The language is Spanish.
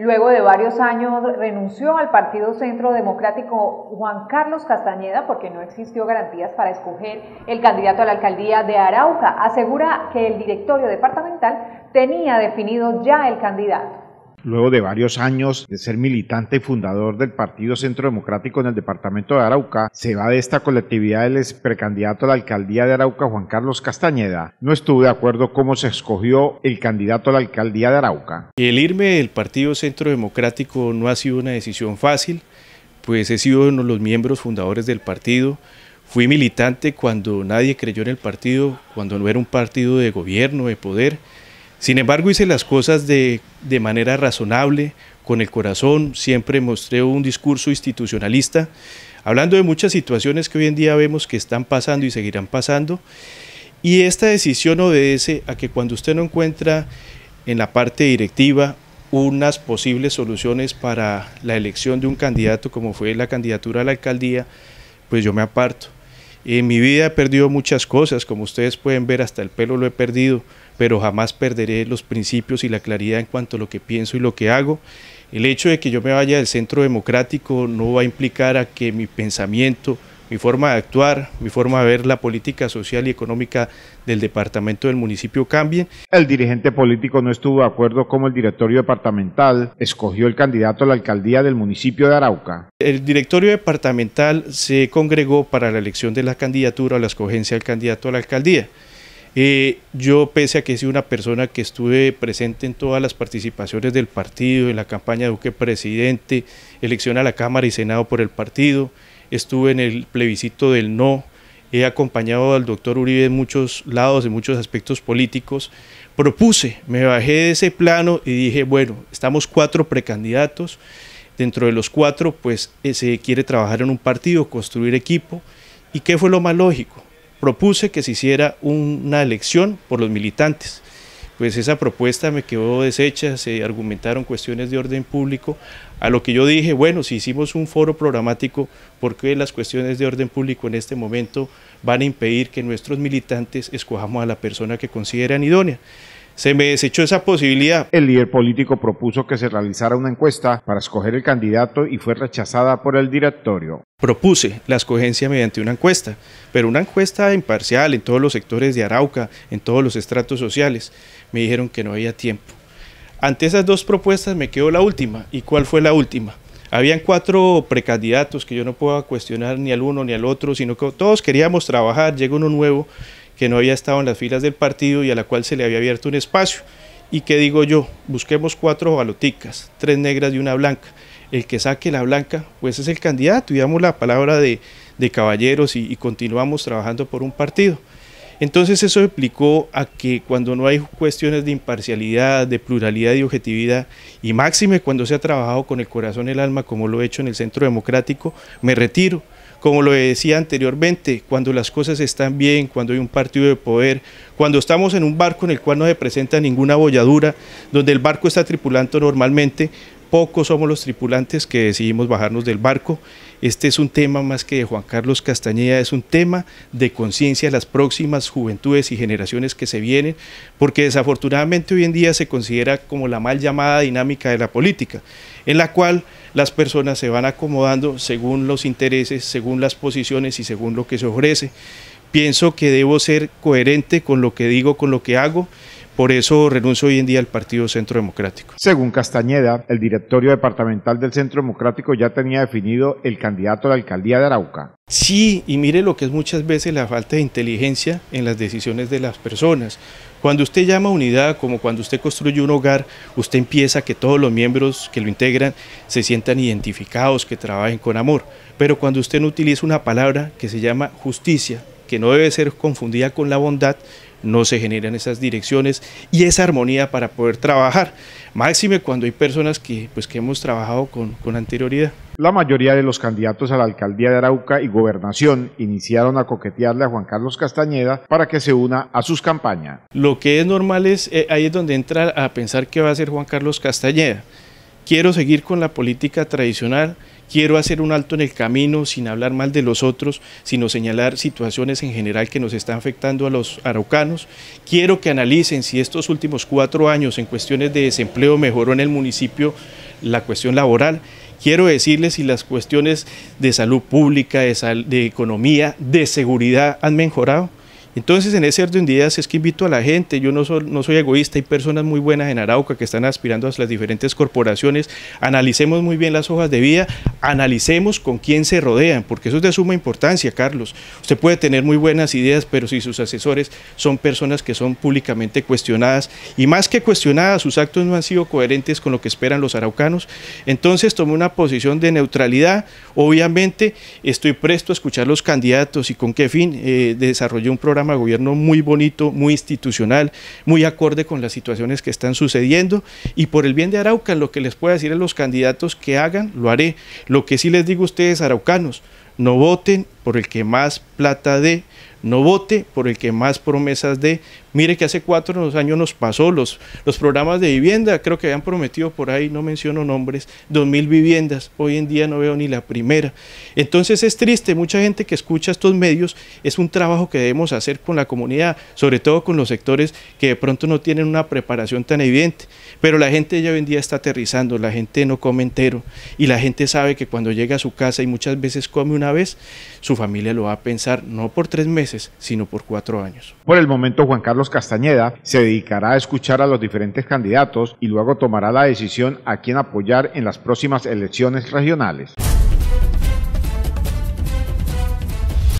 Luego de varios años renunció al Partido Centro Democrático Juan Carlos Castañeda porque no existió garantías para escoger el candidato a la alcaldía de Arauca. Asegura que el directorio departamental tenía definido ya el candidato luego de varios años de ser militante y fundador del Partido Centro Democrático en el departamento de Arauca, se va de esta colectividad el precandidato a la alcaldía de Arauca, Juan Carlos Castañeda. No estuve de acuerdo cómo se escogió el candidato a la alcaldía de Arauca. El irme del Partido Centro Democrático no ha sido una decisión fácil, pues he sido uno de los miembros fundadores del partido. Fui militante cuando nadie creyó en el partido, cuando no era un partido de gobierno, de poder sin embargo, hice las cosas de, de manera razonable, con el corazón, siempre mostré un discurso institucionalista, hablando de muchas situaciones que hoy en día vemos que están pasando y seguirán pasando. Y esta decisión obedece a que cuando usted no encuentra en la parte directiva unas posibles soluciones para la elección de un candidato como fue la candidatura a la alcaldía, pues yo me aparto. En mi vida he perdido muchas cosas, como ustedes pueden ver, hasta el pelo lo he perdido, pero jamás perderé los principios y la claridad en cuanto a lo que pienso y lo que hago. El hecho de que yo me vaya del centro democrático no va a implicar a que mi pensamiento, mi forma de actuar, mi forma de ver la política social y económica del departamento del municipio cambie. El dirigente político no estuvo de acuerdo cómo el directorio departamental escogió el candidato a la alcaldía del municipio de Arauca. El directorio departamental se congregó para la elección de la candidatura o la escogencia del candidato a la alcaldía. Eh, yo, pese a que he sido una persona que estuve presente en todas las participaciones del partido, en la campaña de Duque Presidente, elección a la Cámara y Senado por el partido, estuve en el plebiscito del no, he acompañado al doctor Uribe en muchos lados, en muchos aspectos políticos, propuse, me bajé de ese plano y dije, bueno, estamos cuatro precandidatos, dentro de los cuatro pues eh, se quiere trabajar en un partido, construir equipo, ¿y qué fue lo más lógico? propuse que se hiciera una elección por los militantes. Pues esa propuesta me quedó deshecha, se argumentaron cuestiones de orden público, a lo que yo dije, bueno, si hicimos un foro programático, ¿por qué las cuestiones de orden público en este momento van a impedir que nuestros militantes escojamos a la persona que consideran idónea? se me desechó esa posibilidad. El líder político propuso que se realizara una encuesta para escoger el candidato y fue rechazada por el directorio. Propuse la escogencia mediante una encuesta, pero una encuesta imparcial en todos los sectores de Arauca, en todos los estratos sociales. Me dijeron que no había tiempo. Ante esas dos propuestas me quedó la última. ¿Y cuál fue la última? Habían cuatro precandidatos que yo no puedo cuestionar ni al uno ni al otro, sino que todos queríamos trabajar, llega uno nuevo que no había estado en las filas del partido y a la cual se le había abierto un espacio. ¿Y que digo yo? Busquemos cuatro baloticas, tres negras y una blanca. El que saque la blanca, pues es el candidato y damos la palabra de, de caballeros y, y, continuamos trabajando por un partido. Entonces eso explicó a que cuando no hay cuestiones de imparcialidad, de pluralidad y objetividad, y máxime cuando se ha trabajado con el corazón y el alma como lo he hecho en el Centro Democrático, me retiro como lo decía anteriormente, cuando las cosas están bien, cuando hay un partido de poder, cuando estamos en un barco en el cual no se presenta ninguna bolladura, donde el barco está tripulando normalmente, pocos somos los tripulantes que decidimos bajarnos del barco. Este es un tema más que de Juan Carlos Castañeda, es un tema de conciencia de las próximas juventudes y generaciones que se vienen, porque desafortunadamente hoy en día se considera como la mal llamada dinámica de la política, en la cual las personas se van acomodando según los intereses, según las posiciones y según lo que se ofrece. Pienso que debo ser coherente con lo que digo, con lo que hago por eso renuncio hoy en día al Partido Centro Democrático. Según Castañeda, el directorio departamental del Centro Democrático ya tenía definido el candidato a la alcaldía de Arauca. Sí, y mire lo que es muchas veces la falta de inteligencia en las decisiones de las personas. Cuando usted llama unidad, como cuando usted construye un hogar, usted empieza a que todos los miembros que lo integran se sientan identificados, que trabajen con amor. Pero cuando usted no utiliza una palabra que se llama justicia, que no debe ser confundida con la bondad, no se generan esas direcciones y esa armonía para poder trabajar. Máxime cuando hay personas que, pues, que hemos trabajado con, anterioridad. La mayoría de los candidatos a la alcaldía de Arauca y gobernación iniciaron a coquetearle a Juan Carlos Castañeda para que se una a sus campañas. Lo que es normal es, eh, ahí es donde entra a pensar qué va a hacer Juan Carlos Castañeda. Quiero seguir con la política tradicional, Quiero hacer un alto en el camino sin hablar mal de los otros, sino señalar situaciones en general que nos están afectando a los araucanos. Quiero que analicen si estos últimos cuatro años en cuestiones de desempleo mejoró en el municipio la cuestión laboral. Quiero decirles si las cuestiones de salud pública, de, de economía, de seguridad han mejorado. Entonces, en ese orden de ideas es que invito a la gente, yo no soy, egoísta, hay personas muy buenas en Arauca que están aspirando a las diferentes corporaciones, analicemos muy bien las hojas de vida, analicemos con quién se rodean, porque eso es de suma importancia, Carlos. Usted puede tener muy buenas ideas, pero si sus asesores son personas que son públicamente cuestionadas, y más que cuestionadas, sus actos no han sido coherentes con lo que esperan los araucanos, entonces tomé una posición de neutralidad, obviamente estoy presto a escuchar los candidatos y con qué fin desarrolló eh, desarrollé un programa gobierno muy bonito, muy institucional, muy acorde con las situaciones que están sucediendo y por el bien de Arauca lo que les puedo decir a los candidatos que hagan, lo haré. Lo que sí les digo a ustedes, araucanos, no voten por el que más plata dé, no vote por el que más promesas dé. Mire que hace cuatro años nos pasó los, los programas de vivienda, creo que habían prometido por ahí, no menciono nombres, dos mil viviendas. Hoy en día no veo ni la primera. Entonces es triste, mucha gente que escucha estos medios, es un trabajo que debemos hacer con la comunidad, sobre todo con los sectores que de pronto no tienen una preparación tan evidente. Pero la gente ya hoy en día está aterrizando, la gente no come entero y la gente sabe que cuando llega a su casa y muchas veces come una vez, su familia lo va a pensar no por tres meses, sino por cuatro años. Por el momento, Juan Carlos Castañeda se dedicará a escuchar a los diferentes candidatos y luego tomará la decisión a quién apoyar en las próximas elecciones regionales.